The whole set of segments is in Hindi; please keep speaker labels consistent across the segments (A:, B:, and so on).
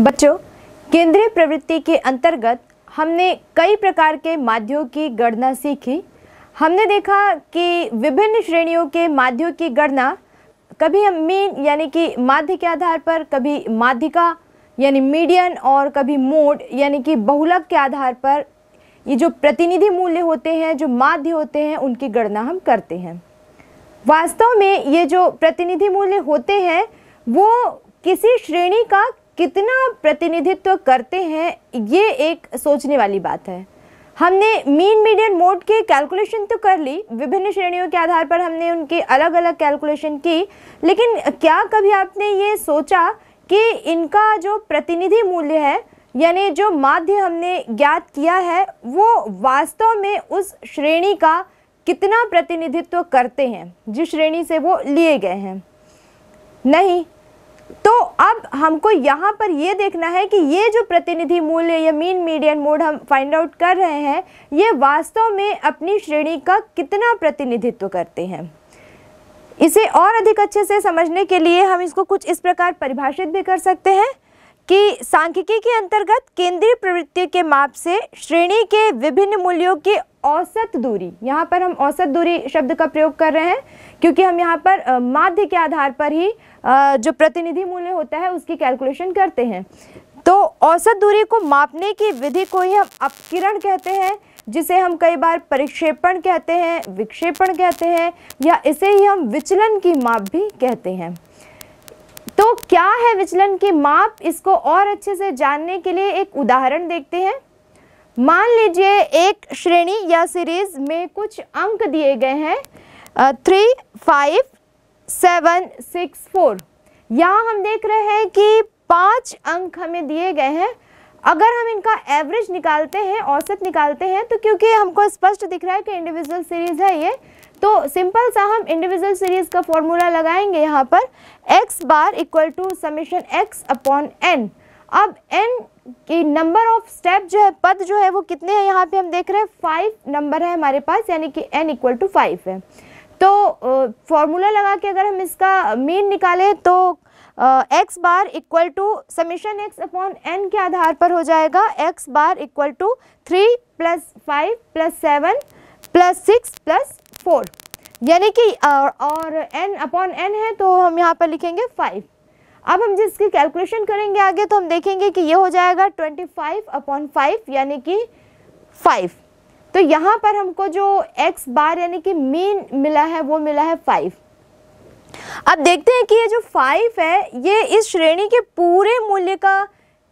A: बच्चों केंद्रीय प्रवृत्ति के अंतर्गत हमने कई प्रकार के माध्यों की गणना सीखी हमने देखा कि विभिन्न श्रेणियों के माध्यों की गणना कभी हम मीन यानी कि माध्य के आधार पर कभी माध्यिका यानी मीडियन और कभी मोड यानी कि बहुलक के आधार पर ये जो प्रतिनिधि मूल्य होते हैं जो माध्य होते हैं उनकी गणना हम करते हैं वास्तव में ये जो प्रतिनिधि मूल्य होते हैं वो किसी श्रेणी का कितना प्रतिनिधित्व करते हैं ये एक सोचने वाली बात है हमने मीन मीडियन मोड के कैलकुलेशन तो कर ली विभिन्न श्रेणियों के आधार पर हमने उनके अलग अलग कैलकुलेशन की लेकिन क्या कभी आपने ये सोचा कि इनका जो प्रतिनिधि मूल्य है यानी जो माध्य हमने ज्ञात किया है वो वास्तव में उस श्रेणी का कितना प्रतिनिधित्व करते हैं जिस श्रेणी से वो लिए गए हैं नहीं तो अब हमको यहाँ पर ये देखना है कि ये जो प्रतिनिधि मूल्य या मीन मीडियन मोड हम फाइंड आउट कर रहे हैं ये वास्तव में अपनी श्रेणी का कितना प्रतिनिधित्व करते हैं इसे और अधिक अच्छे से समझने के लिए हम इसको कुछ इस प्रकार परिभाषित भी कर सकते हैं कि सांख्यिकी के अंतर्गत केंद्रीय प्रवृत्ति के माप से श्रेणी के विभिन्न मूल्यों के औसत दूरी यहाँ पर हम औसत दूरी शब्द का प्रयोग कर रहे हैं क्योंकि हम यहाँ पर माध्य के आधार पर ही जो प्रतिनिधि मूल्य होता है उसकी कैलकुलेशन करते हैं तो औसत दूरी को मापने की विधि को ही हम अपकिरण कहते हैं जिसे हम कई बार परिक्षेपण कहते हैं विक्षेपण कहते हैं या इसे ही हम विचलन की माप भी कहते हैं तो क्या है विचलन की माप इसको और अच्छे से जानने के लिए एक उदाहरण देखते हैं मान लीजिए एक श्रेणी या सीरीज में कुछ अंक दिए गए हैं three five seven six four यहाँ हम देख रहे हैं कि पांच अंक हमें दिए गए हैं अगर हम इनका एवरेज निकालते हैं औसत निकालते हैं तो क्योंकि हमको स्पष्ट दिख रहा है कि इंडिविजुअल सीरीज़ है ये तो सिंपल सा हम इंडिविजुअल सीरीज़ का फॉर्मूला लगाएंगे यहाँ पर x bar equal to summation x upon n अब n की नंबर ऑफ स्टेप जो है पद जो है वो कितने हैं यहाँ पे हम देख रहे हैं फाइव नंबर है हमारे पास यानी कि n इक्वल टू फाइव है तो फॉर्मूला लगा के अगर हम इसका मीन निकालें तो X bar equal to summation X upon N के आधार पर हो जाएगा X bar equal to three plus five plus seven plus six plus four यानी कि और एन अपॉन एन है तो हम यहाँ पर लिखेंगे फाइव अब हम जिसकी कैलकुलेशन करेंगे आगे तो हम देखेंगे कि ये हो जाएगा ट्वेंटी फाइव अपॉन फाइव यानी कि फाइव तो यहाँ पर हमको जो एक्स बार यानी कि मीन मिला है वो मिला है फाइव अब देखते हैं कि ये जो फाइव है ये इस श्रेणी के पूरे मूल्य का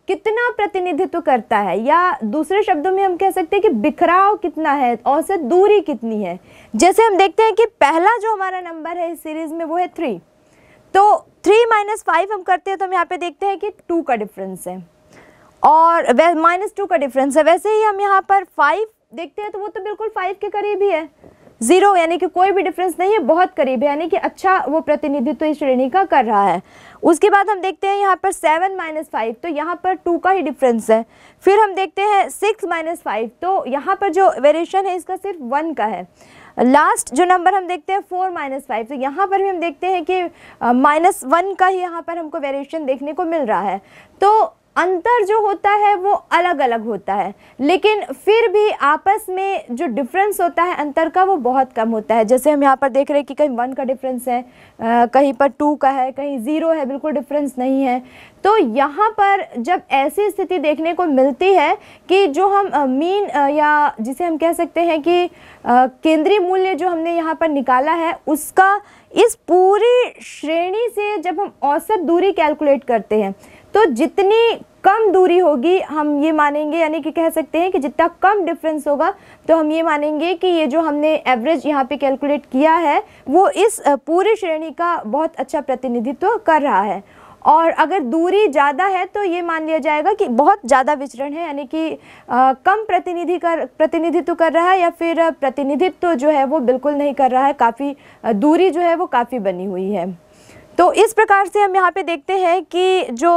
A: कितना प्रतिनिधित्व करता है या दूसरे शब्दों में हम कह सकते हैं कि बिखराव कितना है औसत दूरी कितनी है जैसे हम देखते हैं कि पहला जो हमारा नंबर है इस सीरीज में वो है थ्री तो थ्री माइनस फाइव हम करते हैं तो हम यहाँ पे देखते हैं कि टू का डिफरेंस है और माइनस टू का डिफरेंस है वैसे ही हम यहाँ पर फाइव देखते हैं तो वो तो बिल्कुल फाइव के करीब ही है जीरो यानी कि कोई भी डिफरेंस नहीं है बहुत करीब है यानी कि अच्छा वो प्रतिनिधित्व तो इस श्रेणी का कर रहा है उसके बाद हम देखते हैं यहाँ पर सेवन माइनस फाइव तो यहाँ पर टू का ही डिफरेंस है फिर हम देखते हैं सिक्स माइनस फाइव तो यहाँ पर जो वेरिएशन है इसका सिर्फ वन का है लास्ट जो नंबर हम देखते हैं फोर माइनस फाइव तो यहाँ पर भी हम देखते हैं कि माइनस वन का ही यहाँ पर हमको वेरिएशन देखने को मिल रहा है तो अंतर जो होता है वो अलग अलग होता है लेकिन फिर भी आपस में जो डिफरेंस होता है अंतर का वो बहुत कम होता है जैसे हम यहाँ पर देख रहे हैं कि कहीं वन का डिफरेंस है आ, कहीं पर टू का है कहीं ज़ीरो है बिल्कुल डिफरेंस नहीं है तो यहाँ पर जब ऐसी स्थिति देखने को मिलती है कि जो हम मीन या जिसे हम कह सकते हैं कि केंद्रीय मूल्य जो हमने यहाँ पर निकाला है उसका इस पूरी श्रेणी से जब हम औसत दूरी कैलकुलेट करते हैं तो जितनी कम दूरी होगी हम ये मानेंगे यानी कि कह सकते हैं कि जितना कम डिफरेंस होगा तो हम ये मानेंगे कि ये जो हमने एवरेज यहाँ पे कैलकुलेट किया है वो इस पूरी श्रेणी का बहुत अच्छा प्रतिनिधित्व कर रहा है और अगर दूरी ज़्यादा है तो ये मान लिया जाएगा कि बहुत ज़्यादा विचरण है यानी कि कम प्रतिनिधि कर प्रतिनिधित्व कर रहा है या फिर प्रतिनिधित्व जो है वो बिल्कुल नहीं कर रहा है काफ़ी दूरी जो है वो काफ़ी बनी हुई है तो इस प्रकार से हम यहाँ पे देखते हैं कि जो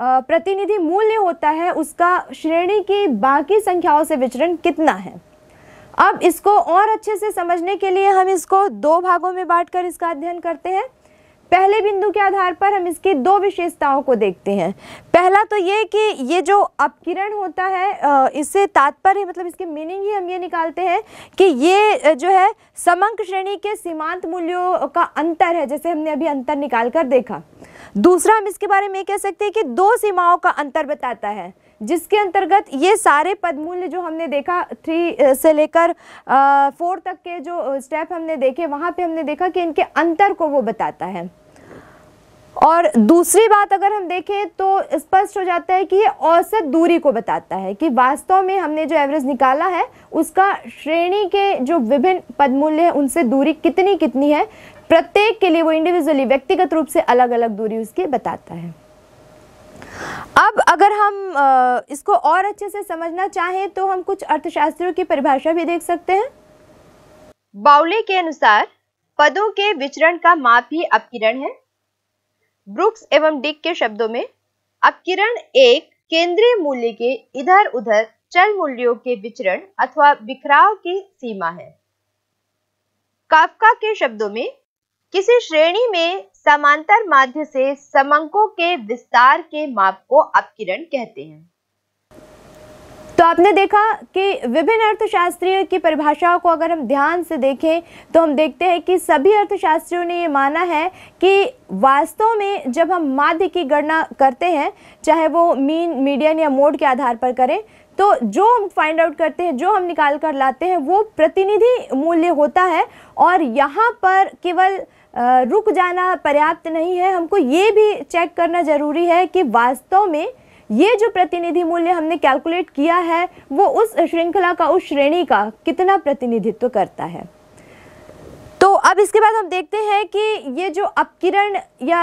A: प्रतिनिधि मूल्य होता है उसका श्रेणी की बाकी संख्याओं से विचरण कितना है अब इसको और अच्छे से समझने के लिए हम इसको दो भागों में बांटकर इसका अध्ययन करते हैं पहले बिंदु के आधार पर हम इसकी दो विशेषताओं को देखते हैं पहला तो ये कि ये जो अपकिरण होता है इससे तात्पर्य मतलब इसकी मीनिंग ही हम ये निकालते हैं कि ये जो है समंक श्रेणी के सीमांत मूल्यों का अंतर है जैसे हमने अभी अंतर निकाल कर देखा दूसरा हम इसके बारे में कह सकते हैं कि दो सीमाओं का अंतर बताता है जिसके अंतर्गत ये सारे पदमूल्य जो हमने देखा थ्री से लेकर फोर तक के जो स्टेप हमने देखे वहाँ पे हमने देखा कि इनके अंतर को वो बताता है और दूसरी बात अगर हम देखें तो स्पष्ट हो जाता है कि ये औसत दूरी को बताता है कि वास्तव में हमने जो एवरेज निकाला है उसका श्रेणी के जो विभिन्न पदमूल्य हैं उनसे दूरी कितनी कितनी है प्रत्येक के लिए वो इंडिविजुअली व्यक्तिगत रूप से अलग अलग दूरी उसकी बताता है अब अगर हम इसको और अच्छे से समझना चाहें तो हम कुछ अर्थशास्त्रियों की परिभाषा भी देख सकते हैं बाउले के अनुसार पदों के विचरण का माप ही अपकिरण है ब्रुक्स एवं डिक के शब्दों में अपकिरण एक केंद्रीय मूल्य के इधर उधर चल मूल्यों के विचरण अथवा बिखराव की सीमा है काफका के शब्दों में किसी श्रेणी में समांतर माध्य से समंकों के विस्तार के माप को अपकिरण कहते हैं तो आपने देखा कि विभिन्न अर्थशास्त्रियों की परिभाषाओं को अगर हम ध्यान से देखें तो हम देखते हैं कि सभी अर्थशास्त्रियों ने ये माना है कि वास्तव में जब हम माध्य की गणना करते हैं चाहे वो मीन मीडियन या मोड के आधार पर करें तो जो हम फाइंड आउट करते हैं जो हम निकाल कर लाते हैं वो प्रतिनिधि मूल्य होता है और यहाँ पर केवल रुक जाना पर्याप्त नहीं है हमको ये भी चेक करना ज़रूरी है कि वास्तव में ये जो प्रतिनिधि मूल्य हमने कैलकुलेट किया है वो उस श्रृंखला का उस श्रेणी का कितना प्रतिनिधित्व करता है तो अब इसके बाद हम देखते हैं कि ये जो अपकिरण या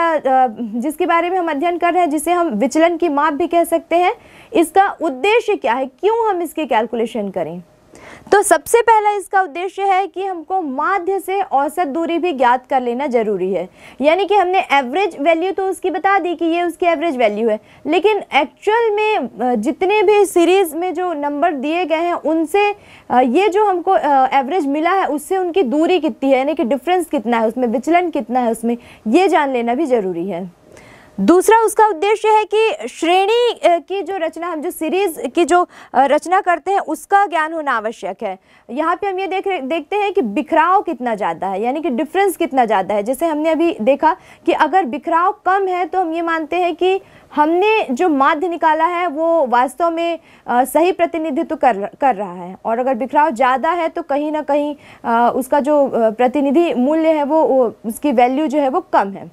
A: जिसके बारे में हम अध्ययन कर रहे हैं जिसे हम विचलन की माप भी कह सकते हैं इसका उद्देश्य क्या है क्यों हम इसके कैलकुलेशन करें तो सबसे पहला इसका उद्देश्य है कि हमको माध्य से औसत दूरी भी ज्ञात कर लेना जरूरी है यानी कि हमने एवरेज वैल्यू तो उसकी बता दी कि ये उसकी एवरेज वैल्यू है लेकिन एक्चुअल में जितने भी सीरीज़ में जो नंबर दिए गए हैं उनसे ये जो हमको एवरेज मिला है उससे उनकी दूरी कितनी है यानी कि डिफरेंस कितना है उसमें विचलन कितना है उसमें ये जान लेना भी ज़रूरी है दूसरा उसका उद्देश्य है कि श्रेणी की जो रचना हम जो सीरीज़ की जो रचना करते हैं उसका ज्ञान होना आवश्यक है यहाँ पे हम ये देख देखते हैं कि बिखराव कितना ज़्यादा है यानी कि डिफरेंस कितना ज़्यादा है जैसे हमने अभी देखा कि अगर बिखराव कम है तो हम ये मानते हैं कि हमने जो माध्य निकाला है वो वास्तव में सही प्रतिनिधित्व कर कर रहा है और अगर बिखराव ज़्यादा है तो कहीं ना कहीं उसका जो प्रतिनिधि मूल्य है वो उसकी वैल्यू जो है वो कम है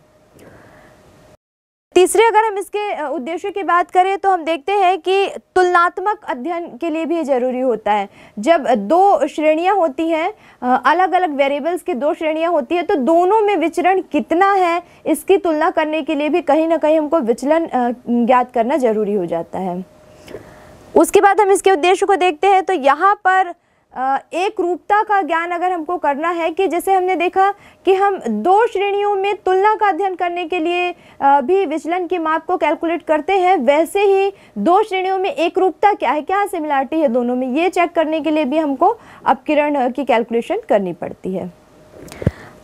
A: तीसरे अगर हम इसके उद्देश्य की बात करें तो हम देखते हैं कि तुलनात्मक अध्ययन के लिए भी ज़रूरी होता है जब दो श्रेणियां होती हैं अलग अलग वेरिएबल्स की दो श्रेणियां होती हैं तो दोनों में विचरण कितना है इसकी तुलना करने के लिए भी कहीं ना कहीं हमको विचलन ज्ञात करना ज़रूरी हो जाता है उसके बाद हम इसके उद्देश्य को देखते हैं तो यहाँ पर एक रूपता का ज्ञान अगर हमको करना है कि जैसे हमने देखा कि हम दो श्रेणियों में तुलना का अध्ययन करने के लिए भी विचलन की माप को कैलकुलेट करते हैं वैसे ही दो श्रेणियों में एक रूपता क्या है क्या सिमिलरिटी है दोनों में ये चेक करने के लिए भी हमको अपकिरण की कैलकुलेशन करनी पड़ती है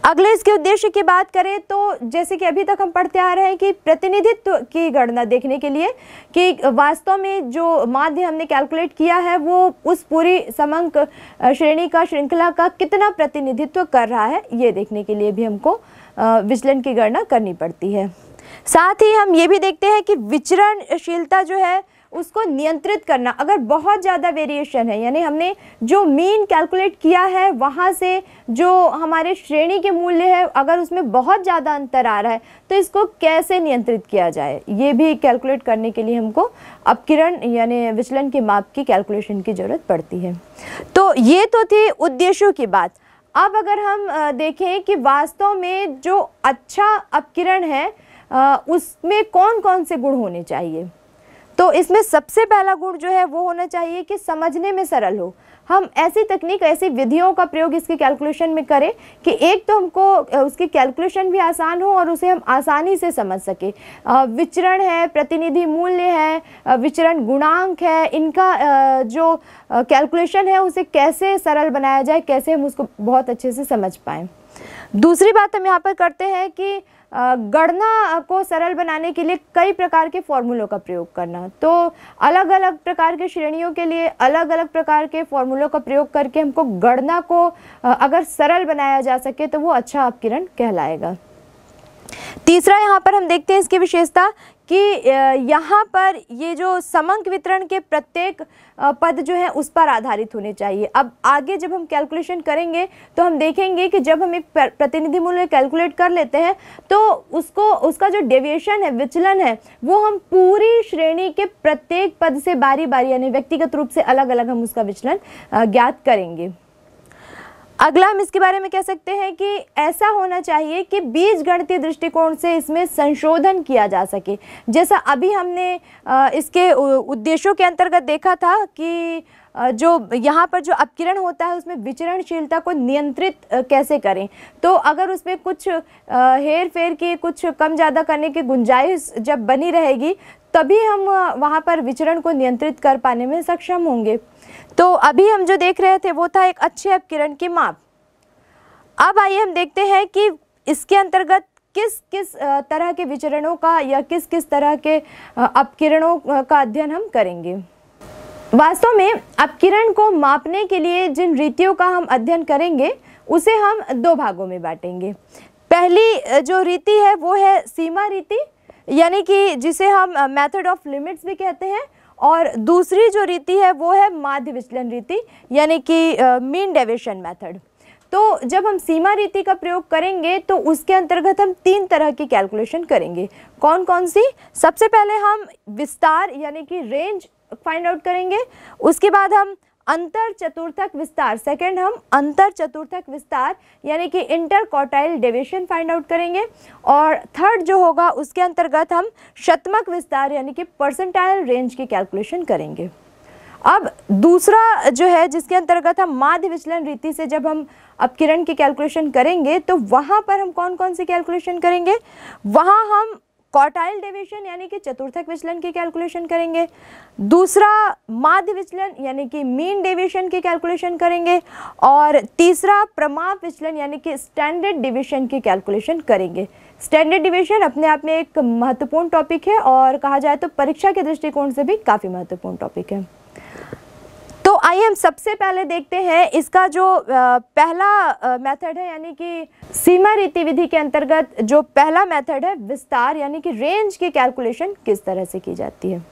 A: अगले इसके उद्देश्य की बात करें तो जैसे कि अभी तक हम पढ़ते आ रहे हैं कि प्रतिनिधित्व की गणना देखने के लिए कि वास्तव में जो माध्य हमने कैलकुलेट किया है वो उस पूरी समंक श्रेणी का श्रृंखला का कितना प्रतिनिधित्व कर रहा है ये देखने के लिए भी हमको विचलन की गणना करनी पड़ती है साथ ही हम ये भी देखते हैं कि विचरणशीलता जो है उसको नियंत्रित करना अगर बहुत ज़्यादा वेरिएशन है यानी हमने जो मीन कैलकुलेट किया है वहाँ से जो हमारे श्रेणी के मूल्य है अगर उसमें बहुत ज़्यादा अंतर आ रहा है तो इसको कैसे नियंत्रित किया जाए ये भी कैलकुलेट करने के लिए हमको अपकिरण यानी विचलन के माप की कैलकुलेशन की ज़रूरत पड़ती है तो ये तो थी उद्देश्यों की बात अब अगर हम देखें कि वास्तव में जो अच्छा अपकिरण है उसमें कौन कौन से गुण होने चाहिए तो इसमें सबसे पहला गुण जो है वो होना चाहिए कि समझने में सरल हो हम ऐसी तकनीक ऐसी विधियों का प्रयोग इसके कैलकुलेशन में करें कि एक तो हमको उसकी कैलकुलेशन भी आसान हो और उसे हम आसानी से समझ सकें विचरण है प्रतिनिधि मूल्य है विचरण गुणांक है इनका जो कैलकुलेशन है उसे कैसे सरल बनाया जाए कैसे हम उसको बहुत अच्छे से समझ पाएँ दूसरी बात हम यहाँ पर करते हैं कि गणना को सरल बनाने के लिए कई प्रकार के फॉर्मूलों का प्रयोग करना तो अलग अलग प्रकार के श्रेणियों के लिए अलग अलग प्रकार के फॉर्मूलों का प्रयोग करके हमको गणना को अगर सरल बनाया जा सके तो वो अच्छा अपकिरण कहलाएगा तीसरा यहाँ पर हम देखते हैं इसकी विशेषता कि यहाँ पर ये जो समंक वितरण के प्रत्येक पद जो है उस पर आधारित होने चाहिए अब आगे जब हम कैलकुलेशन करेंगे तो हम देखेंगे कि जब हम एक प्रतिनिधि मूल्य कैलकुलेट कर लेते हैं तो उसको उसका जो डेविएशन है विचलन है वो हम पूरी श्रेणी के प्रत्येक पद से बारी बारी यानी व्यक्तिगत रूप से अलग अलग हम उसका विचलन ज्ञात करेंगे अगला हम इसके बारे में कह सकते हैं कि ऐसा होना चाहिए कि बीज गणतीय दृष्टिकोण से इसमें संशोधन किया जा सके जैसा अभी हमने इसके उद्देश्यों के अंतर्गत देखा था कि जो यहाँ पर जो अपकिरण होता है उसमें विचरणशीलता को नियंत्रित कैसे करें तो अगर उसमें कुछ हेर फेर की कुछ कम ज़्यादा करने की गुंजाइश जब बनी रहेगी तभी हम वहाँ पर विचरण को नियंत्रित कर पाने में सक्षम होंगे तो अभी हम जो देख रहे थे वो था एक अच्छे अपकिरण की माप अब आइए हम देखते हैं कि इसके अंतर्गत किस किस तरह के विचरणों का या किस किस तरह के अपकिरणों का अध्ययन हम करेंगे वास्तव में अपकिरण को मापने के लिए जिन रीतियों का हम अध्ययन करेंगे उसे हम दो भागों में बांटेंगे पहली जो रीति है वो है सीमा रीति यानी कि जिसे हम मेथड ऑफ लिमिट्स भी कहते हैं और दूसरी जो रीति है वो है माध्य विचलन रीति यानी कि मीन डेविशन मेथड तो जब हम सीमा रीति का प्रयोग करेंगे तो उसके अंतर्गत हम तीन तरह की कैलकुलेशन करेंगे कौन कौन सी सबसे पहले हम विस्तार यानी कि रेंज फाइंड आउट करेंगे उसके बाद हम अंतर चतुर्थक विस्तार सेकंड हम अंतर चतुर्थक विस्तार यानी कि interquartile deviation find out करेंगे और थर्ड जो होगा उसके अंतर्गत हम शतमक विस्तार यानी कि परसेंटाइल रेंज की कैलकुलेशन करेंगे अब दूसरा जो है जिसके अंतर्गत हम माध्य विचलन रीति से जब हम अपकिरण की कैलकुलेशन करेंगे तो वहाँ पर हम कौन कौन सी कैलकुलेशन करेंगे वहाँ हम कॉटाइल डेविएशन यानी कि चतुर्थक विचलन की कैलकुलेशन करेंगे दूसरा माध्य विचलन यानी कि मीन डेविएशन की कैलकुलेशन करेंगे और तीसरा प्रमाप विचलन यानी कि स्टैंडर्ड डिवीजन की कैलकुलेशन करेंगे स्टैंडर्ड डिवीजन अपने आप में एक महत्वपूर्ण टॉपिक है और कहा जाए तो परीक्षा के दृष्टिकोण से भी काफ़ी महत्वपूर्ण टॉपिक है आइए हम सबसे पहले देखते हैं इसका जो पहला मेथड है यानी कि सीमा रीति विधि के अंतर्गत जो पहला मेथड है विस्तार यानी कि रेंज की कैलकुलेशन किस तरह से की जाती है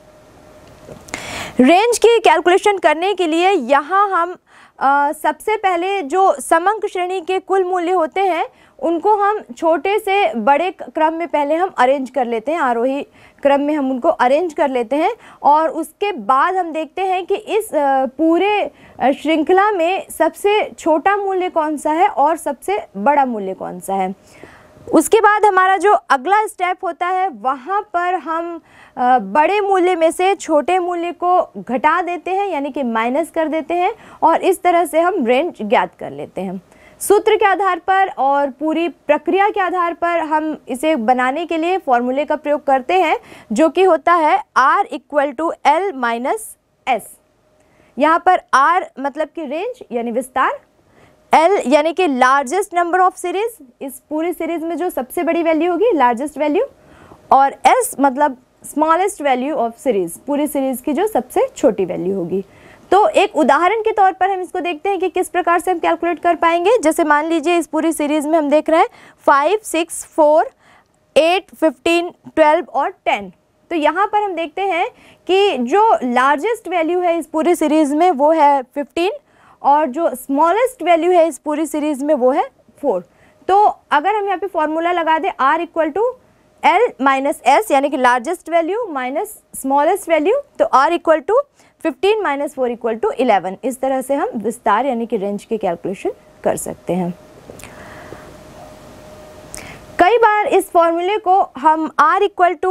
A: रेंज की कैलकुलेशन करने के लिए यहाँ हम आ, सबसे पहले जो समंक श्रेणी के कुल मूल्य होते हैं उनको हम छोटे से बड़े क्रम में पहले हम अरेंज कर लेते हैं आरोही क्रम में हम उनको अरेंज कर लेते हैं और उसके बाद हम देखते हैं कि इस पूरे श्रृंखला में सबसे छोटा मूल्य कौन सा है और सबसे बड़ा मूल्य कौन सा है उसके बाद हमारा जो अगला स्टेप होता है वहाँ पर हम बड़े मूल्य में से छोटे मूल्य को घटा देते हैं यानी कि माइनस कर देते हैं और इस तरह से हम रेंज ज्ञात कर लेते हैं सूत्र के आधार पर और पूरी प्रक्रिया के आधार पर हम इसे बनाने के लिए फॉर्मूले का प्रयोग करते हैं जो कि होता है R equal to L minus S यहाँ पर आर मतलब कि रेंज यानी विस्तार एल यानी कि लार्जेस्ट नंबर ऑफ सीरीज इस पूरी सीरीज में जो सबसे बड़ी वैल्यू होगी लार्जेस्ट वैल्यू और एस मतलब स्मॉलेस्ट वैल्यू ऑफ सीरीज़ पूरी सीरीज़ की जो सबसे छोटी वैल्यू होगी तो एक उदाहरण के तौर पर हम इसको देखते हैं कि किस प्रकार से हम कैलकुलेट कर पाएंगे जैसे मान लीजिए इस पूरी सीरीज़ में हम देख रहे हैं five six four eight fifteen twelve और टेन तो यहाँ पर हम देखते हैं कि जो लार्जेस्ट वैल्यू है इस पूरी सीरीज़ में वो है फिफ्टीन और जो स्मॉलेस्ट वैल्यू है इस पूरी सीरीज़ में वो है फोर तो अगर हम यहाँ पे फॉर्मूला लगा दें R equal to L minus S यानी कि largest value minus smallest value तो R equal to 15 minus four equal to eleven इस तरह से हम विस्तार यानी कि रेंज की कैलकुलेशन कर सकते हैं कई बार इस फॉर्मूले को हम r equal to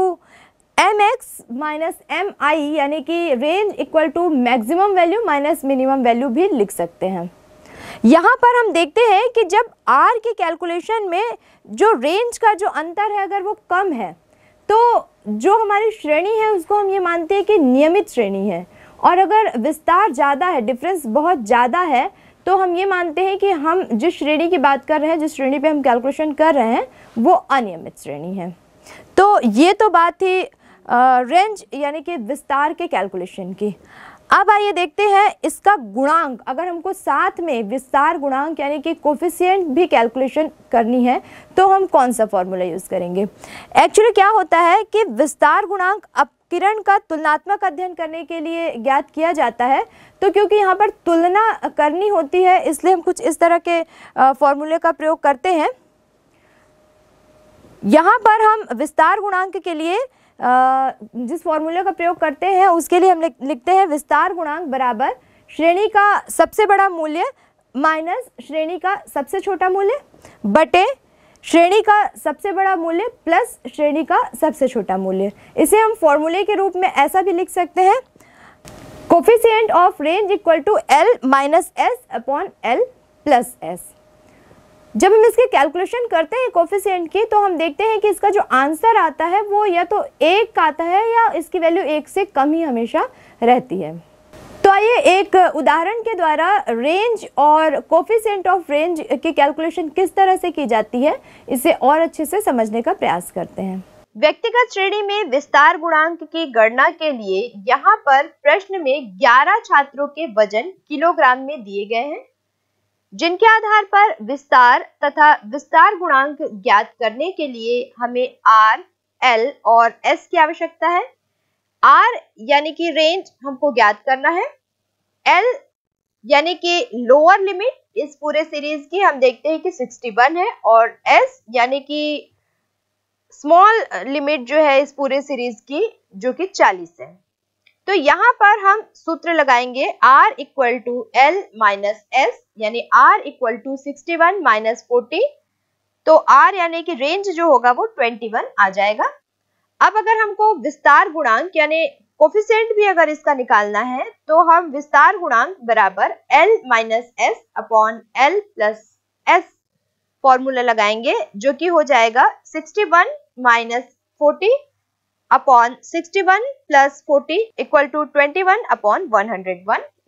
A: M X minus M I यानी कि range equal to maximum value minus minimum value भी लिख सकते हैं यहाँ पर हम देखते हैं कि जब आर की कैलकुलेशन में जो रेंज का जो अंतर है अगर वो कम है तो जो हमारी श्रेणी है उसको हम ये मानते हैं कि नियमित श्रेणी है और अगर विस्तार ज़्यादा है डिफरेंस बहुत ज़्यादा है तो हम ये मानते हैं कि हम जिस श्रेणी की बात कर रहे हैं जिस श्रेणी पे हम कैलकुलेशन कर रहे हैं वो अनियमित श्रेणी है तो ये तो बात थी रेंज यानी कि विस्तार के कैलकुलेशन की अब आइए देखते हैं इसका गुणांक अगर हमको साथ में विस्तार गुणांक यानी कि कोफिशियंट भी कैलकुलेशन करनी है तो हम कौन सा फॉर्मूला यूज़ करेंगे एक्चुअली क्या होता है कि विस्तार गुणांक अप विकिरण का तुलनात्मक अध्ययन करने के लिए ज्ञात किया जाता है तो क्योंकि यहाँ पर तुलना करनी होती है इसलिए हम कुछ इस तरह के फॉर्मूले का प्रयोग करते हैं यहाँ पर हम विस्तार गुणांक के लिए जिस फॉर्मूले का प्रयोग करते हैं उसके लिए हम लिखते हैं विस्तार गुणांक बराबर श्रेणी का सबसे बड़ा मूल्य माइनस श्रेणी का सबसे छोटा मूल्य बटे श्रेणी का सबसे बड़ा मूल्य प्लस श्रेणी का सबसे छोटा मूल्य इसे हम फॉर्मूले के रूप में ऐसा भी लिख सकते हैं coefficient of range equal to L minus S upon L plus S जब हम इसके कैलकुलेशन करते हैं कोफिशियंट की तो हम देखते हैं कि इसका जो आंसर आता है वो या तो एक आता है या इसकी वैल्यू एक से कम ही हमेशा रहती है तो आइए एक उदाहरण के द्वारा रेंज और कोफिशेंट ऑफ रेंज की कैलकुलेशन किस तरह से की जाती है इसे और अच्छे से समझने का प्रयास करते हैं व्यक्तिगत श्रेणी में विस्तार गुणांक की गणना के लिए यहाँ पर प्रश्न में 11 छात्रों के वजन किलोग्राम में दिए गए हैं जिनके आधार पर विस्तार तथा विस्तार गुणांक ज्ञात करने के लिए हमें आर एल और एस की आवश्यकता है आर यानी कि रेंज हमको ज्ञात करना है एल यानी कि लोअर लिमिट इस पूरे सीरीज की हम देखते हैं कि 61 है और एस यानी कि स्मॉल लिमिट जो है इस पूरे सीरीज की जो कि 40 है तो यहाँ पर हम सूत्र लगाएंगे R equal to L minus S यानी R equal to sixty one minus forty तो R यानी कि रेंज जो होगा वो 21 आ जाएगा अब अगर हमको विस्तार गुणांक यानी कोफिशेंट भी अगर इसका निकालना है तो हम विस्तार गुणांक बराबर L minus S upon L plus S formula लगाएंगे जो कि हो जाएगा 61 one minus forty upon 61 one plus forty equal to twenty one upon one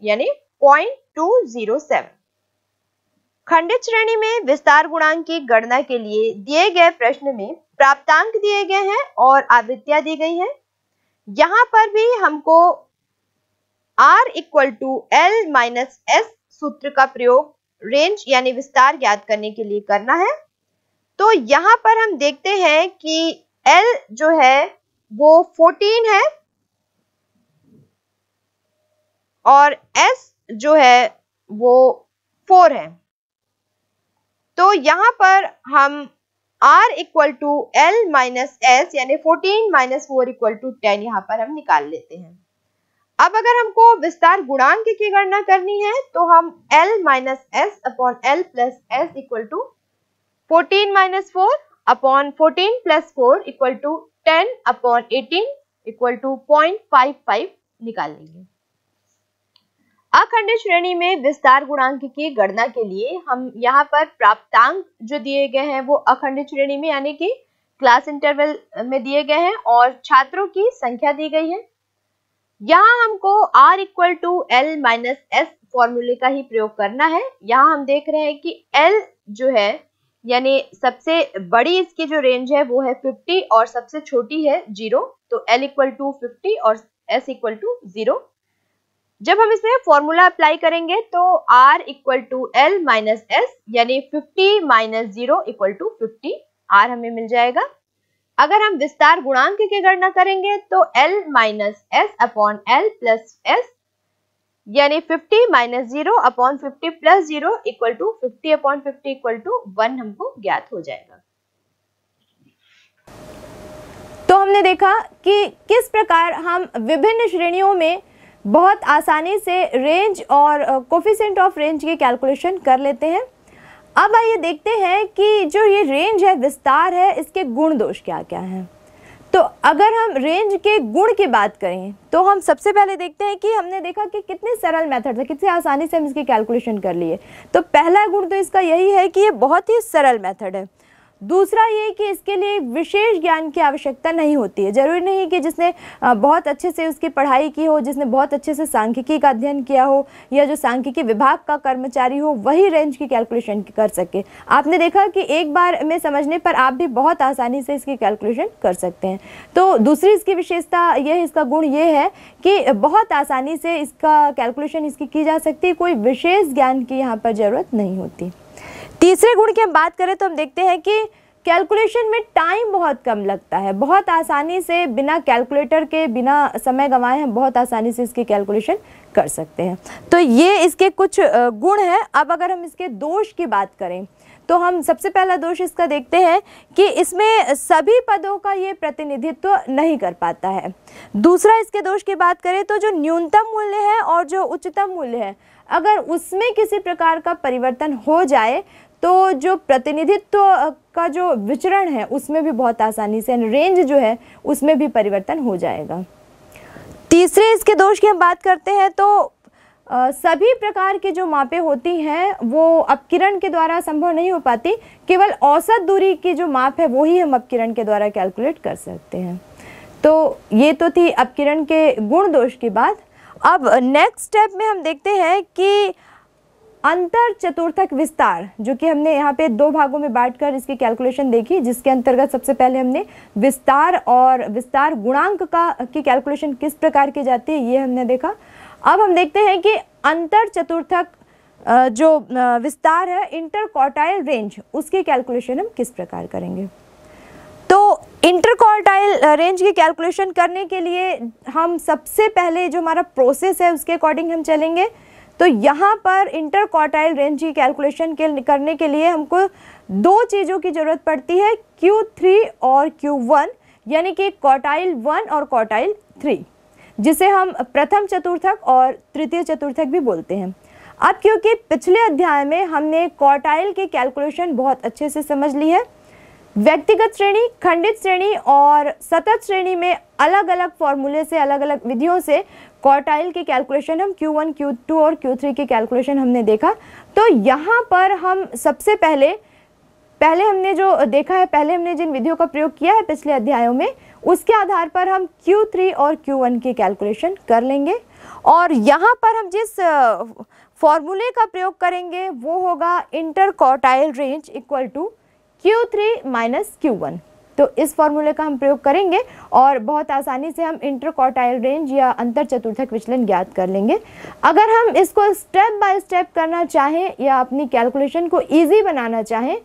A: यानी पॉइंट टू जीरो सेवन खंडित श्रेणी में विस्तार गुणांक की गणना के लिए दिए गए प्रश्न में प्राप्तांक दिए गए हैं और आवृत्तियां दी गई हैं यहां पर भी हमको R equal to L minus S सूत्र का प्रयोग रेंज यानी विस्तार ज्ञात करने के लिए करना है तो यहाँ पर हम देखते हैं कि L जो है वो 14 है और S जो है वो 4 है तो यहाँ पर हम R equal to L minus S यानी fourteen minus four equal to ten यहाँ पर हम निकाल लेते हैं अब अगर हमको विस्तार गुणांक की गणना करनी है तो हम L minus S upon L plus S equal to fourteen minus four upon fourteen plus four equal to ten upon eighteen equal to point five five निकाल लेंगे अखंड श्रेणी में विस्तार गुणांक की गणना के लिए हम यहाँ पर प्राप्तांक जो दिए गए हैं वो अखंड श्रेणी में यानी कि क्लास इंटरवल में दिए गए हैं और छात्रों की संख्या दी गई है यहाँ हमको r equal to L minus S फॉर्मूले का ही प्रयोग करना है यहाँ हम देख रहे हैं कि l जो है यानी सबसे बड़ी इसकी जो रेंज है वो है फिफ्टी और सबसे छोटी है जीरो तो एल इक्वल टू फिफ्टी और एस इक्वल टू जीरो जब हम इसमें फॉर्मूला अप्लाई करेंगे तो R equal to L minus S यानी 50 minus zero equal to fifty R हमें मिल जाएगा अगर हम विस्तार गुणांक की गणना करेंगे तो L minus S upon L plus S यानी 50 minus zero upon fifty plus zero equal to fifty upon fifty equal to one हमको ज्ञात हो जाएगा तो हमने देखा कि किस प्रकार हम विभिन्न श्रेणियों में बहुत आसानी से रेंज और कोफिशेंट ऑफ रेंज की कैलकुलेशन कर लेते हैं अब आइए देखते हैं कि जो ये रेंज है विस्तार है इसके गुण दोष क्या क्या हैं तो अगर हम रेंज के गुण की बात करें तो हम सबसे पहले देखते हैं कि हमने देखा कि कितने सरल मेथड है कितनी आसानी से हम इसकी कैलकुलेशन कर लिए तो पहला गुण तो इसका यही है कि ये बहुत ही सरल मेथड है दूसरा ये कि इसके लिए विशेष ज्ञान की आवश्यकता नहीं होती है ज़रूरी नहीं कि जिसने बहुत अच्छे से उसकी पढ़ाई की हो जिसने बहुत अच्छे से सांख्यिकी का अध्ययन किया हो या जो सांख्यिकी विभाग का कर्मचारी हो वही रेंज की कैलकुलेशन कर सके आपने देखा कि एक बार में समझने पर आप भी बहुत आसानी से इसकी कैलकुलेशन कर सकते हैं तो दूसरी इसकी विशेषता यह इसका गुण ये है कि बहुत आसानी से इसका कैलकुलेशन इसकी की जा सकती है कोई विशेष ज्ञान की यहाँ पर ज़रूरत नहीं होती तीसरे गुण की हम बात करें तो हम देखते हैं कि कैलकुलेशन में टाइम बहुत कम लगता है बहुत आसानी से बिना कैलकुलेटर के बिना समय गंवाए हम बहुत आसानी से इसकी कैलकुलेशन कर सकते हैं तो ये इसके कुछ गुण हैं अब अगर हम इसके दोष की बात करें तो हम सबसे पहला दोष इसका देखते हैं कि इसमें सभी पदों का ये प्रतिनिधित्व नहीं कर पाता है दूसरा इसके दोष की बात करें तो जो न्यूनतम मूल्य है और जो उच्चतम मूल्य है अगर उसमें किसी प्रकार का परिवर्तन हो जाए तो जो प्रतिनिधित्व का जो विचरण है उसमें भी बहुत आसानी से रेंज जो है उसमें भी परिवर्तन हो जाएगा तीसरे इसके दोष की हम बात करते हैं तो आ, सभी प्रकार की जो मापें होती हैं वो अपकिरण के द्वारा संभव नहीं हो पाती केवल औसत दूरी की जो माप है वो ही हम अपकिरण के द्वारा कैलकुलेट कर सकते हैं तो ये तो थी अपकिरण के गुण दोष की बात अब नेक्स्ट स्टेप में हम देखते हैं कि अंतर चतुर्थक विस्तार जो कि हमने यहाँ पे दो भागों में बांटकर इसकी कैलकुलेशन देखी जिसके अंतर्गत सबसे पहले हमने विस्तार और विस्तार गुणांक का की कैलकुलेशन किस प्रकार की जाती है ये हमने देखा अब हम देखते हैं कि अंतर चतुर्थक जो विस्तार है इंटरकॉटाइल रेंज उसकी कैलकुलेशन हम किस प्रकार करेंगे तो इंटरकॉर्टाइल रेंज की कैलकुलेशन करने के लिए हम सबसे पहले जो हमारा प्रोसेस है उसके अकॉर्डिंग हम चलेंगे तो यहाँ पर इंटरकॉटाइल रेंज की कैलकुलेशन के करने के लिए हमको दो चीज़ों की ज़रूरत पड़ती है क्यू थ्री और क्यू वन यानी कि कॉटाइल वन और कॉटाइल थ्री जिसे हम प्रथम चतुर्थक और तृतीय चतुर्थक भी बोलते हैं अब क्योंकि पिछले अध्याय में हमने कॉटाइल की कैलकुलेशन बहुत अच्छे से समझ ली है व्यक्तिगत श्रेणी खंडित श्रेणी और सतत श्रेणी में अलग अलग फॉर्मूले से अलग अलग विधियों से क्वार्टाइल की कैलकुलेशन हम Q1, Q2 और Q3 की कैलकुलेशन हमने देखा तो यहाँ पर हम सबसे पहले पहले हमने जो देखा है पहले हमने जिन विधियों का प्रयोग किया है पिछले अध्यायों में उसके आधार पर हम Q3 और Q1 की कैलकुलेशन कर लेंगे और यहाँ पर हम जिस फॉर्मूले का प्रयोग करेंगे वो होगा interquartile range equal to Q3 minus Q1 तो इस फॉर्मूले का हम प्रयोग करेंगे और बहुत आसानी से हम इंटरकॉटाइल रेंज या अंतर चतुर्थक विचलन ज्ञात कर लेंगे अगर हम इसको स्टेप बाय स्टेप करना चाहें या अपनी कैलकुलेशन को ईजी बनाना चाहें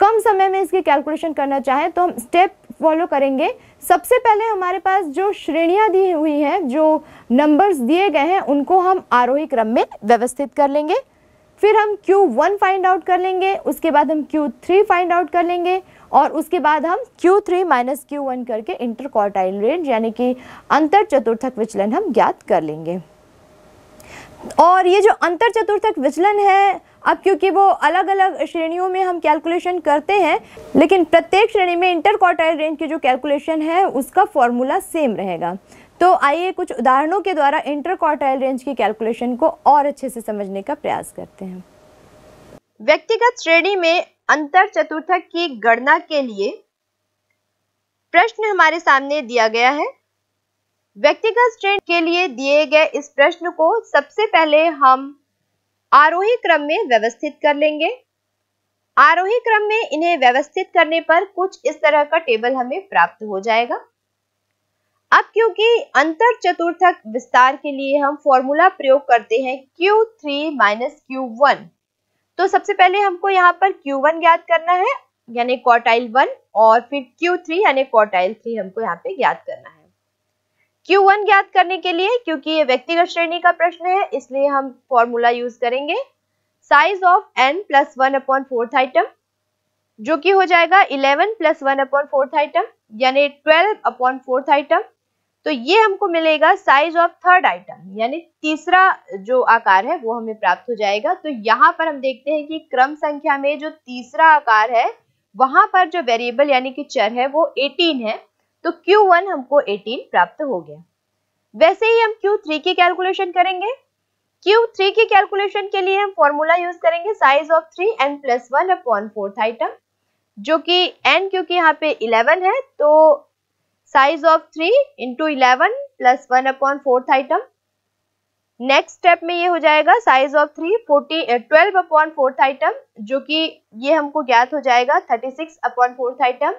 A: कम समय में इसकी कैलकुलेशन करना चाहें तो हम स्टेप फॉलो करेंगे सबसे पहले हमारे पास जो श्रेणियाँ दी हुई हैं जो नंबर्स दिए गए हैं उनको हम आरोही क्रम में व्यवस्थित कर लेंगे फिर हम Q1 फाइंड आउट कर लेंगे उसके बाद हम Q3 फाइंड आउट कर लेंगे और उसके बाद हम Q3 थ्री माइनस क्यू करके इंटरकॉटाइन रेंज यानी कि अंतर चतुर्थक विचलन हम ज्ञात कर लेंगे और ये जो अंतर चतुर्थक विचलन है अब क्योंकि वो अलग अलग श्रेणियों में हम कैलकुलेशन करते हैं लेकिन प्रत्येक श्रेणी में इंटर क्वार्टाइल रेंज की जो कैलकुलेशन है उसका फॉर्मूला सेम रहेगा तो आइए कुछ उदाहरणों के द्वारा इंटर क्वार्टाइल रेंज की कैलकुलेशन को और अच्छे से समझने का प्रयास करते हैं व्यक्तिगत श्रेणी में अंतर चतुर्थक की गणना के लिए प्रश्न हमारे सामने दिया गया है व्यक्तिगत श्रेणी के लिए दिए गए इस प्रश्न को सबसे पहले हम आरोही क्रम में व्यवस्थित कर लेंगे आरोही क्रम में इन्हें व्यवस्थित करने पर कुछ इस तरह का टेबल हमें प्राप्त हो जाएगा अब क्योंकि अंतर चतुर्थक विस्तार के लिए हम फॉर्मूला प्रयोग करते हैं Q3 थ्री माइनस क्यू तो सबसे पहले हमको यहाँ पर Q1 ज्ञात करना है यानी क्वार्टाइल वन और फिर Q3 थ्री यानी क्वार्टाइल थ्री हमको यहाँ पे ज्ञात करना है Q1 ज्ञात करने के लिए क्योंकि ये व्यक्तिगत श्रेणी का प्रश्न है इसलिए हम फॉर्मूला यूज करेंगे size of N plus one upon fourth item जो कि हो जाएगा 11 plus one upon fourth item यानी 12 अपॉन फोर्थ आइटम तो ये हमको मिलेगा साइज ऑफ थर्ड आइटम यानी तीसरा जो आकार है वो हमें प्राप्त हो जाएगा तो यहाँ पर हम देखते हैं कि क्रम संख्या में जो तीसरा आकार है वहां पर जो वेरिएबल यानी कि चर है वो 18 है तो Q1 हमको 18 प्राप्त हो गया वैसे ही हम Q3 की कैलकुलेशन करेंगे Q3 की कैलकुलेशन के लिए हम फॉर्मूला यूज करेंगे size of three N plus one upon fourth item जो कि n क्योंकि यहाँ पे 11 है तो size of three into eleven plus one upon fourth item next step में ये हो जाएगा size of three forty twelve upon fourth item जो कि ये हमको ज्ञात हो जाएगा thirty six upon fourth item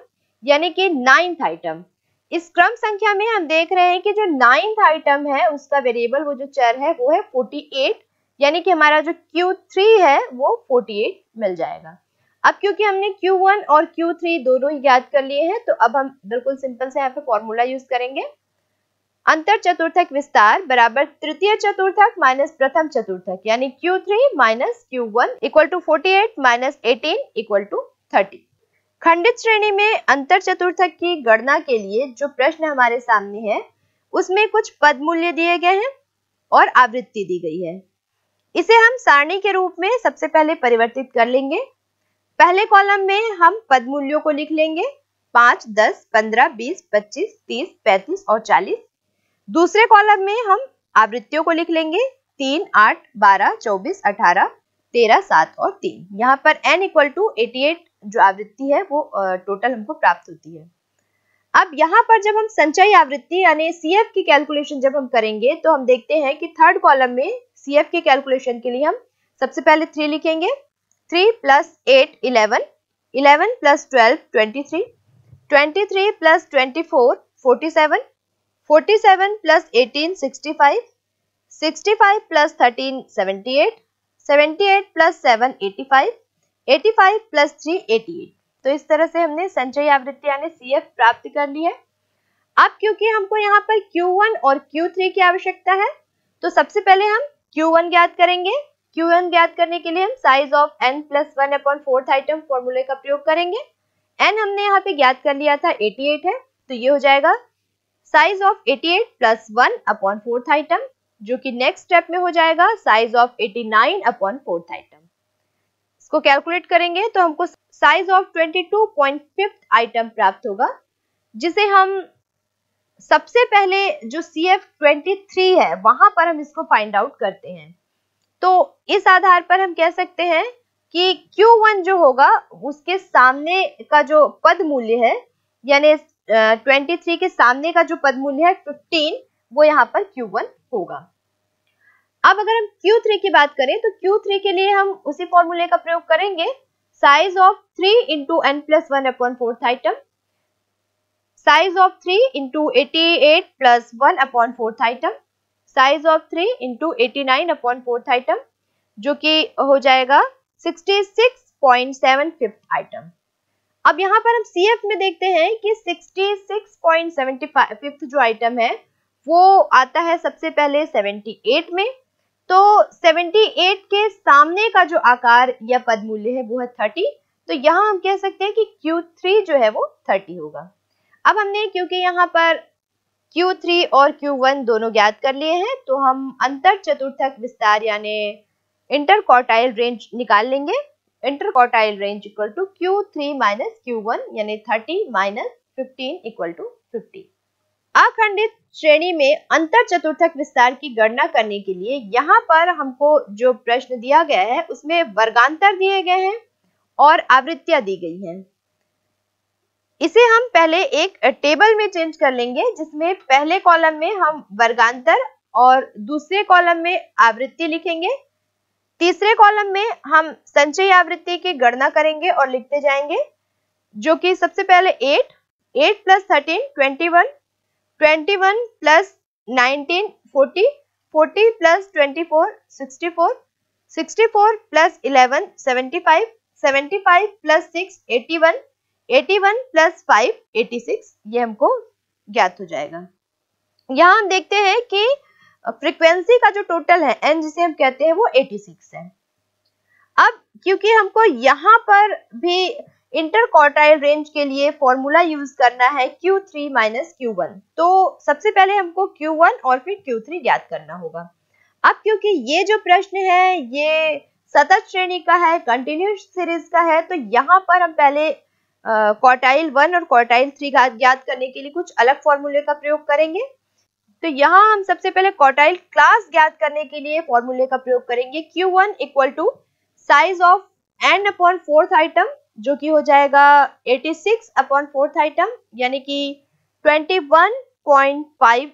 A: यानी कि नाइन्थ आइटम इस क्रम संख्या में हम देख रहे हैं कि जो नाइन्थ आइटम है उसका वेरिएबल वो जो चर है वो है फोर्टी एट यानी कि हमारा जो क्यू थ्री है वो फोर्टी एट मिल जाएगा अब क्योंकि हमने Q1 और Q3 दोनों याद कर लिए हैं तो अब हम बिल्कुल सिंपल से यहाँ पे फॉर्मूला यूज करेंगे अंतर चतुर्थक विस्तार बराबर तृतीय चतुर्थक माइनस प्रथम चतुर्थक यानी Q3 three minus Q one equal to forty eight minus eighteen equal to thirty खंडित श्रेणी में अंतर चतुर्थक की गणना के लिए जो प्रश्न हमारे सामने है उसमें कुछ पद मूल्य दिए गए हैं और आवृत्ति दी गई है इसे हम सारणी के रूप में सबसे पहले परिवर्तित कर लेंगे पहले कॉलम में हम पद मूल्यों को लिख लेंगे पांच दस पंद्रह बीस पच्चीस तीस पैंतीस और चालीस दूसरे कॉलम में हम आवृत्तियों को लिख लेंगे तीन आठ बारह चौबीस अठारह तेरह सात और तीन यहाँ पर N equal to eighty eight जो आवृत्ति है वो टोटल हमको प्राप्त होती है अब यहाँ पर जब हम संचयी आवृत्ति यानी सी एफ की कैलकुलेशन जब हम करेंगे तो हम देखते हैं कि थर्ड कॉलम में सी एफ के कैलकुलेशन के लिए हम सबसे पहले थ्री लिखेंगे 3 plus 8 11 11 plus 12 23 23 plus 24 47 47 plus 18 65 65 plus 13 78 78 plus 7 85 85 plus 3 88 तो इस तरह से हमने संचयी आवृत्ति यानी सी प्राप्त कर ली है अब क्योंकि हमको यहाँ पर Q1 और Q3 की आवश्यकता है तो सबसे पहले हम Q1 ज्ञात करेंगे क्यू एन ज्ञात करने के लिए हम size of N plus one upon fourth item फॉर्मूले का प्रयोग करेंगे एन हमने यहाँ पे ज्ञात कर लिया था 88 है तो ये हो जाएगा size of 88 plus one upon fourth item जो कि नेक्स्ट स्टेप में हो जाएगा size of 89 upon fourth item इसको कैलकुलेट करेंगे तो हमको साइज ऑफ 22.5 आइटम प्राप्त होगा जिसे हम सबसे पहले जो सी एफ ट्वेंटी थ्री है वहां पर हम इसको फाइंड आउट करते हैं तो इस आधार पर हम कह सकते हैं कि Q1 जो होगा उसके सामने का जो पद मूल्य है यानी 23 के सामने का जो पद मूल्य है 15 वो यहाँ पर Q1 होगा अब अगर हम Q3 की बात करें तो Q3 के लिए हम उसी फॉर्मूले का प्रयोग करेंगे size of three into N plus one upon fourth item size of three into eighty eight plus one upon fourth item size of three into eighty nine upon fourth item जो कि हो जाएगा sixty six point seven fifth item अब यहाँ पर हम सी एफ में देखते हैं कि sixty six point seventy five fifth जो आइटम है वो आता है सबसे पहले सेवेंटी एट में तो सेवेंटी एट के सामने का जो आकार या पद मूल्य है वो है थर्टी तो यहाँ हम कह सकते हैं कि क्यू थ्री जो है वो थर्टी होगा अब हमने क्योंकि यहाँ पर Q3 और Q1 दोनों ज्ञात कर लिए हैं तो हम अंतर चतुर्थक विस्तार यानी इंटरकॉटाइल रेंज निकाल लेंगे interquartile range equal to Q three minus Q one यानी thirty minus fifteen equal to fifty अखंडित श्रेणी में अंतर चतुर्थक विस्तार की गणना करने के लिए यहाँ पर हमको जो प्रश्न दिया गया है उसमें वर्गांतर दिए गए हैं और आवृत्तियां दी गई हैं इसे हम पहले एक टेबल में चेंज कर लेंगे जिसमें पहले कॉलम में हम वर्गांतर और दूसरे कॉलम में आवृत्ति लिखेंगे तीसरे कॉलम में हम संचय आवृत्ति की गणना करेंगे और लिखते जाएंगे जो कि सबसे पहले eight eight plus thirteen twenty one twenty one plus nineteen forty forty plus twenty four sixty four sixty four plus eleven seventy five seventy five plus six eighty one eighty one plus five eighty six ये हमको ज्ञात हो जाएगा यहाँ हम देखते हैं कि फ्रीक्वेंसी का जो टोटल है एन जिसे हम कहते हैं वो एटी सिक्स है अब क्योंकि हमको यहाँ पर भी इंटरकॉटाइल रेंज के लिए फॉर्मूला यूज करना है Q3 थ्री माइनस क्यू तो सबसे पहले हमको Q1 और फिर Q3 ज्ञात करना होगा अब क्योंकि ये जो प्रश्न है ये सतत श्रेणी का है कंटिन्यूस सीरीज का है तो यहाँ पर हम पहले क्वार्टाइल वन और क्वार्टाइल थ्री ज्ञात करने के लिए कुछ अलग फॉर्मूले का प्रयोग करेंगे तो यहाँ हम सबसे पहले क्वार्टाइल क्लास ज्ञात करने के लिए फॉर्मूले का प्रयोग करेंगे Q1 one equal to size of and upon fourth item जो कि हो जाएगा 86 सिक्स अपॉन फोर्थ आइटम यानी कि 21.5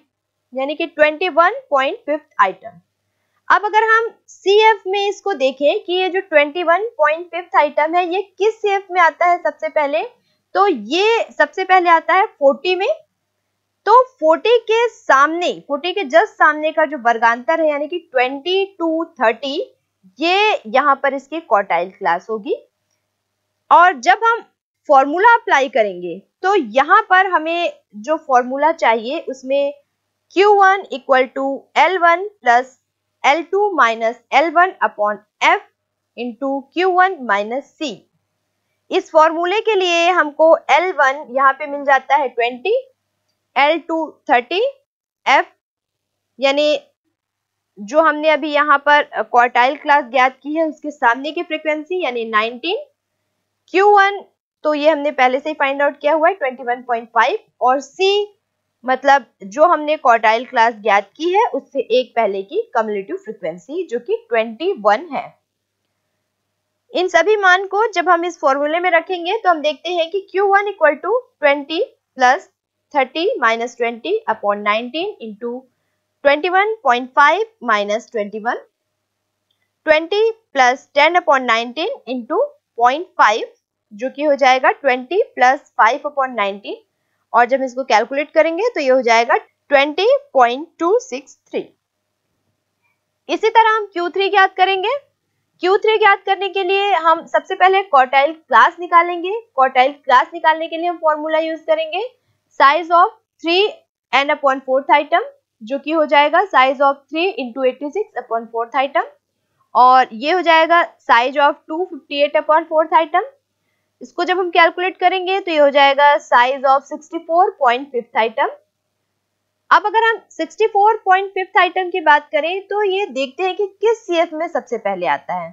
A: यानी कि 21.5 आइटम अब अगर हम सी एफ में इसको देखें कि ये जो twenty one point fifth item है ये किस सी एफ में आता है सबसे पहले तो ये सबसे पहले आता है फोर्टी में तो 40 के सामने 40 के जस्ट सामने का जो वर्गांतर है यानी कि 20 टू थर्टी ये यहां पर इसकी क्वार्टाइल क्लास होगी और जब हम फॉर्मूला अप्लाई करेंगे तो यहां पर हमें जो फॉर्मूला चाहिए उसमें Q1 one equal to L one plus L2 minus L1 upon F into Q one minus C इस फॉर्मूले के लिए हमको L1 यहाँ पे मिल जाता है 20, L2 30, F यानी जो हमने अभी यहाँ पर क्वार्टाइल क्लास ज्ञात की है उसके सामने की फ्रिक्वेंसी यानी 19, Q1 तो ये हमने पहले से ही फाइंड आउट किया हुआ है 21.5 और C मतलब जो हमने क्वार्टाइल क्लास ज्ञात की है उससे एक पहले की कम्युलेटिव फ्रीक्वेंसी जो कि 21 है इन सभी मान को जब हम इस फॉर्मूले में रखेंगे तो हम देखते हैं कि Q1 one equal to twenty plus thirty minus twenty upon nineteen into twenty one point five minus twenty one twenty plus ten upon nineteen into point five जो कि हो जाएगा twenty plus five upon nineteen और जब इसको कैलकुलेट करेंगे तो ये हो जाएगा 20.263 इसी तरह हम Q3 ज्ञात करेंगे Q3 ज्ञात करने के लिए हम सबसे पहले क्वार्टाइल क्लास निकालेंगे क्वार्टाइल क्लास निकालने के लिए हम फॉर्मूला यूज करेंगे size of three N upon fourth item जो कि हो जाएगा size of three into eighty six upon fourth item और ये हो जाएगा size of two fifty eight upon fourth item इसको जब हम कैलकुलेट करेंगे तो ये हो जाएगा साइज ऑफ सिक्सटी आइटम अब अगर हम 64.5 आइटम की बात करें तो ये देखते हैं कि किस सीएफ में सबसे पहले आता है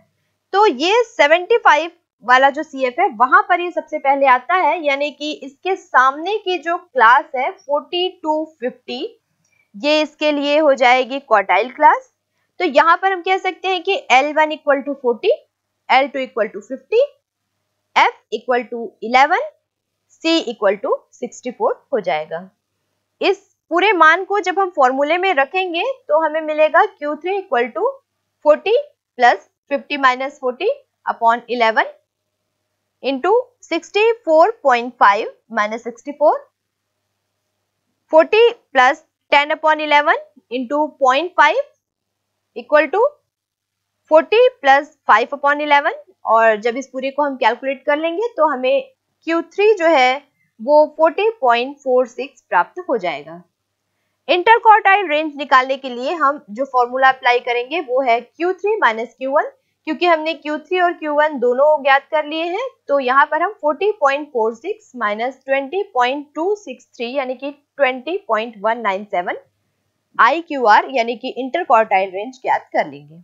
A: तो ये 75 वाला जो सीएफ है वहां पर ये सबसे पहले आता है यानी कि इसके सामने की जो क्लास है 4250 ये इसके लिए हो जाएगी क्वार्टाइल क्लास तो यहां पर हम कह सकते हैं कि L1 one equal to forty L two equal to fifty equal to eleven C equal to four हो जाएगा इस पूरे मान को जब हम फॉर्मूले में रखेंगे तो हमें मिलेगा Q3 three equal to forty plus fifty minus forty upon eleven into sixty four point five minus sixty four forty plus ten upon eleven into point five equal to forty plus five upon eleven और जब इस पूरे को हम कैलकुलेट कर लेंगे तो हमें Q3 जो है वो 40.46 प्राप्त हो जाएगा इंटरकॉर्टाइल रेंज निकालने के लिए हम जो फॉर्मूला अप्लाई करेंगे वो है Q3 थ्री माइनस क्यू क्योंकि हमने Q3 और Q1 दोनों ज्ञात कर लिए हैं तो यहाँ पर हम 40.46 माइनस यानी कि 20.197 IQR यानी कि इंटरकॉर्टाइल रेंज ज्ञात कर लेंगे